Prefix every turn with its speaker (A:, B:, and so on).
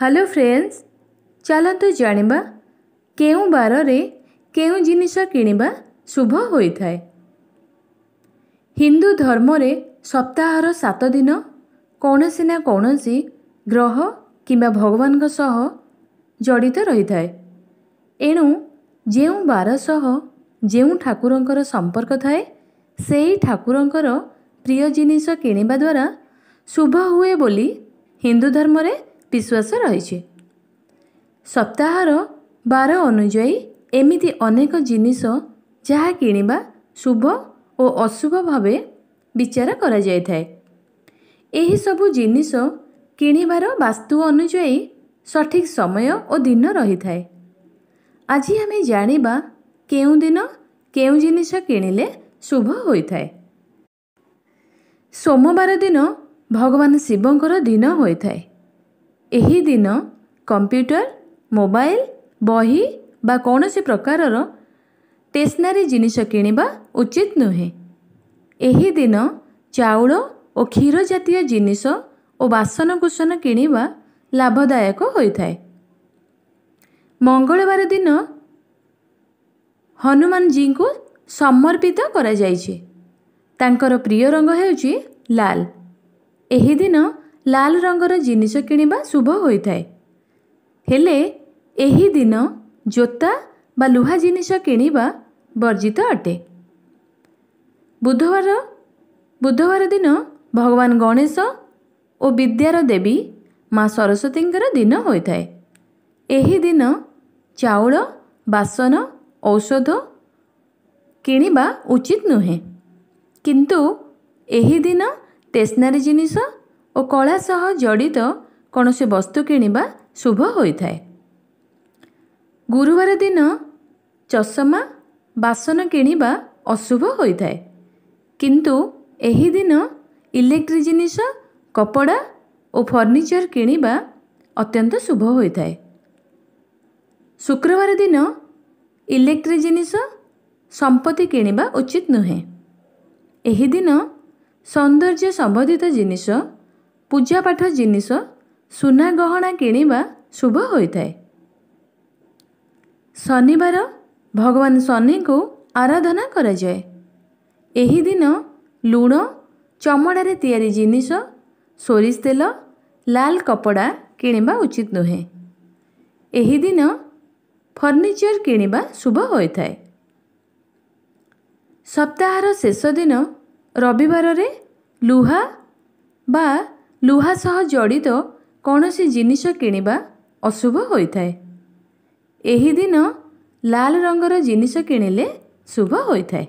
A: hello friends ଚାଲନ୍ତୁ ଜାଣିବା କେଉଁ ବାରରେ କେଉଁ ଜିନିଷ କିଣିବା ଶୁଭ ହୋଇଥାଏ ହିନ୍ଦୁ ଧର୍ମରେ ସପ୍ତାହର ସାତ ଦିନ କୌଣସି ନା କୌଣସି ଗ୍ରହ କିମ୍ବା ଭଗବାନଙ୍କ ସହ ଜଡ଼ିତ ରହିଥାଏ ଏଣୁ ଯେଉଁ ବାର ସହ ଯେଉଁ ଠାକୁରଙ୍କର ସମ୍ପର୍କ ଥାଏ ସେହି ଠାକୁରଙ୍କର ପ୍ରିୟ ଜିନିଷ କିଣିବା ଦ୍ୱାରା ଶୁଭ ହୁଏ ବୋଲି ହିନ୍ଦୁ ଧର୍ମରେ ବିଶ୍ୱାସ ରହିଛି ସପ୍ତାହର ବାର ଅନୁଯାୟୀ ଏମିତି ଅନେକ ଜିନିଷ ଯାହା କିଣିବା ଶୁଭ ଓ ଅଶୁଭ ଭାବେ ବିଚାର କରାଯାଇଥାଏ ଏହିସବୁ ଜିନିଷ କିଣିବାର ବାସ୍ତୁ ଅନୁଯାୟୀ ସଠିକ୍ ସମୟ ଓ ଦିନ ରହିଥାଏ ଆଜି ଆମେ ଜାଣିବା କେଉଁ ଦିନ କେଉଁ ଜିନିଷ କିଣିଲେ ଶୁଭ ହୋଇଥାଏ ସୋମବାର ଦିନ ଭଗବାନ ଶିବଙ୍କର ଦିନ ହୋଇଥାଏ ଏହି ଦିନ କମ୍ପ୍ୟୁଟର ମୋବାଇଲ ବହି ବା କୌଣସି ପ୍ରକାରର ଷ୍ଟେସନାରୀ ଜିନିଷ କିଣିବା ଉଚିତ ନୁହେଁ ଏହି ଦିନ ଚାଉଳ ଓ କ୍ଷୀର ଜାତୀୟ ଜିନିଷ ଓ ବାସନକୁସନ କିଣିବା ଲାଭଦାୟକ ହୋଇଥାଏ ମଙ୍ଗଳବାର ଦିନ ହନୁମାନଜୀଙ୍କୁ ସମର୍ପିତ କରାଯାଇଛି ତାଙ୍କର ପ୍ରିୟ ରଙ୍ଗ ହେଉଛି ଲାଲ ଏହି ଦିନ ଲାଲ ରଙ୍ଗର ଜିନିଷ କିଣିବା ଶୁଭ ହୋଇଥାଏ ହେଲେ ଏହି ଦିନ ଜୋତା ବା ଲୁହା ଜିନିଷ କିଣିବା ବର୍ଜିତ ଅଟେ ବୁଧବାର ବୁଧବାର ଦିନ ଭଗବାନ ଗଣେଶ ଓ ବିଦ୍ୟାର ଦେବୀ ମା ସରସ୍ୱତୀଙ୍କର ଦିନ ହୋଇଥାଏ ଏହି ଦିନ ଚାଉଳ ବାସନ ଔଷଧ କିଣିବା ଉଚିତ ନୁହେଁ କିନ୍ତୁ ଏହି ଦିନ ଷ୍ଟେସନାରୀ ଜିନିଷ ଓ କଳା ସହ ଜଡ଼ିତ କୌଣସି ବସ୍ତୁ କିଣିବା ଶୁଭ ହୋଇଥାଏ ଗୁରୁବାର ଦିନ ଚଷମା ବାସନ କିଣିବା ଅଶୁଭ ହୋଇଥାଏ କିନ୍ତୁ ଏହି ଦିନ ଇଲେକ୍ଟ୍ରି ଜିନିଷ କପଡ଼ା ଓ ଫର୍ଣ୍ଣିଚର କିଣିବା ଅତ୍ୟନ୍ତ ଶୁଭ ହୋଇଥାଏ ଶୁକ୍ରବାର ଦିନ ଇଲେକ୍ଟ୍ରି ଜିନିଷ ସମ୍ପତ୍ତି କିଣିବା ଉଚିତ ନୁହେଁ ଏହି ଦିନ ସୌନ୍ଦର୍ଯ୍ୟ ସମ୍ବନ୍ଧିତ ଜିନିଷ ପୂଜାପାଠ ଜିନିଷ ସୁନା ଗହଣା କିଣିବା ଶୁଭ ହୋଇଥାଏ ଶନିବାର ଭଗବାନ ଶନିଙ୍କୁ ଆରାଧନା କରାଯାଏ ଏହିଦିନ ଲୁଣ ଚମଡ଼ାରେ ତିଆରି ଜିନିଷ ସୋରିଷ ତେଲ ଲାଲ କପଡ଼ା କିଣିବା ଉଚିତ ନୁହେଁ ଏହିଦିନ ଫର୍ଣ୍ଣିଚର କିଣିବା ଶୁଭ ହୋଇଥାଏ ସପ୍ତାହର ଶେଷ ଦିନ ରବିବାରରେ ଲୁହା ବା ଲୁହା ସହ ଜଡ଼ିତ କୌଣସି ଜିନିଷ କିଣିବା ଅଶୁଭ ହୋଇଥାଏ ଏହିଦିନ ଲାଲ ରଙ୍ଗର ଜିନିଷ କିଣିଲେ ଶୁଭ ହୋଇଥାଏ